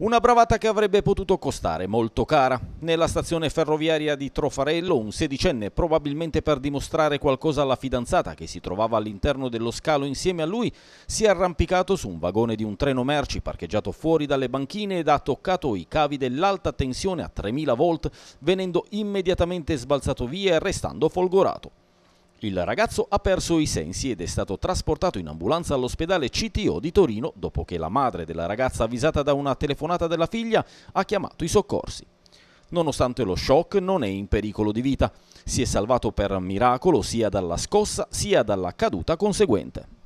Una bravata che avrebbe potuto costare molto cara. Nella stazione ferroviaria di Trofarello un sedicenne, probabilmente per dimostrare qualcosa alla fidanzata che si trovava all'interno dello scalo insieme a lui, si è arrampicato su un vagone di un treno merci parcheggiato fuori dalle banchine ed ha toccato i cavi dell'alta tensione a 3000 volt, venendo immediatamente sbalzato via e restando folgorato. Il ragazzo ha perso i sensi ed è stato trasportato in ambulanza all'ospedale CTO di Torino dopo che la madre della ragazza avvisata da una telefonata della figlia ha chiamato i soccorsi. Nonostante lo shock non è in pericolo di vita, si è salvato per miracolo sia dalla scossa sia dalla caduta conseguente.